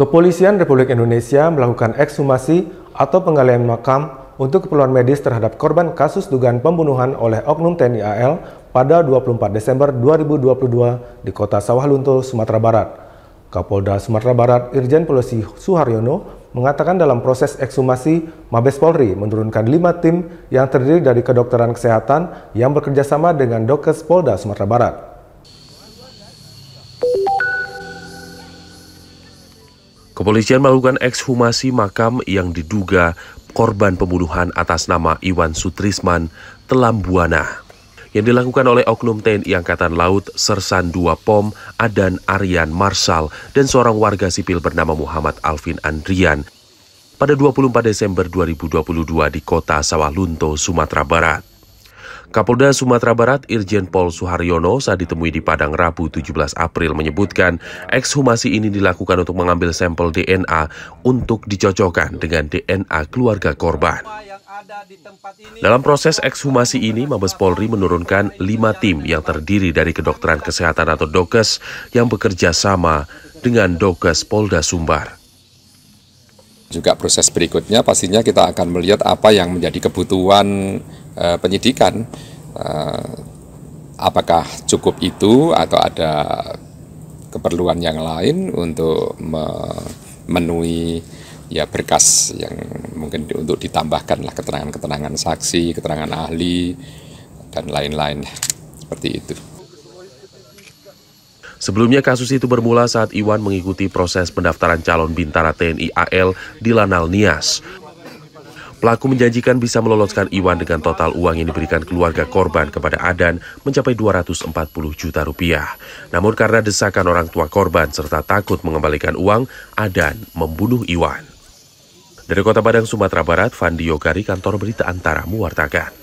Kepolisian Republik Indonesia melakukan ekshumasi atau penggalian makam untuk keperluan medis terhadap korban kasus dugaan pembunuhan oleh Oknum TNI AL pada 24 Desember 2022 di kota Sawah Lunto, Sumatera Barat. Kapolda Sumatera Barat Irjen Polisi Suharyono mengatakan dalam proses ekshumasi, Mabes Polri menurunkan lima tim yang terdiri dari kedokteran kesehatan yang bekerjasama dengan Dokes Polda Sumatera Barat. Kepolisian melakukan ekshumasi makam yang diduga korban pembunuhan atas nama Iwan Sutrisman Telambuana yang dilakukan oleh Oknum TNI Angkatan Laut Sersan 2 POM Adan Aryan Marsal dan seorang warga sipil bernama Muhammad Alvin Andrian pada 24 Desember 2022 di kota Sawalunto, Sumatera Barat. Kapolda Sumatera Barat Irjen Pol Suharyono saat ditemui di Padang Rabu 17 April menyebutkan ekshumasi ini dilakukan untuk mengambil sampel DNA untuk dicocokkan dengan DNA keluarga korban. Dalam proses ekshumasi ini, Mabes Polri menurunkan lima tim yang terdiri dari kedokteran kesehatan atau dokes yang bekerja sama dengan dokes Polda Sumbar juga proses berikutnya pastinya kita akan melihat apa yang menjadi kebutuhan eh, penyidikan eh, apakah cukup itu atau ada keperluan yang lain untuk memenuhi ya berkas yang mungkin untuk ditambahkan lah keterangan-keterangan saksi, keterangan ahli dan lain-lain seperti itu. Sebelumnya kasus itu bermula saat Iwan mengikuti proses pendaftaran calon bintara TNI AL di Lanal Nias. Pelaku menjanjikan bisa meloloskan Iwan dengan total uang yang diberikan keluarga korban kepada Adan mencapai 240 juta rupiah. Namun karena desakan orang tua korban serta takut mengembalikan uang, Adan membunuh Iwan. Dari Kota Padang, Sumatera Barat, Fandi Yogari, Kantor Berita Antara, mewartakan.